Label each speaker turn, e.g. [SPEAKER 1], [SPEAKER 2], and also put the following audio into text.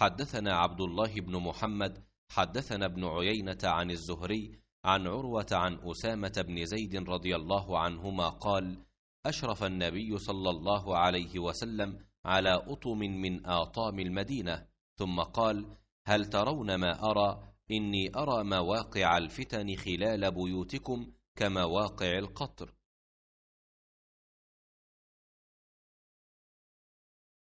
[SPEAKER 1] حدثنا عبد الله بن محمد
[SPEAKER 2] حدثنا ابن عيينة عن الزهري عن عروة عن أسامة بن زيد رضي الله عنهما قال أشرف النبي صلى الله عليه وسلم على أطم من آطام المدينة ثم قال هل ترون ما أرى إني أرى مواقع الفتن خلال بيوتكم
[SPEAKER 3] كمواقع
[SPEAKER 1] القطر